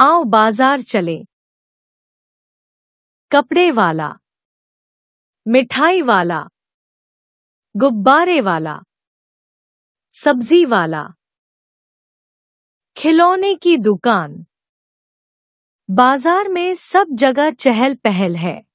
आओ बाजार चले कपड़े वाला मिठाई वाला गुब्बारे वाला सब्जी वाला खिलौने की दुकान बाजार में सब जगह चहल पहल है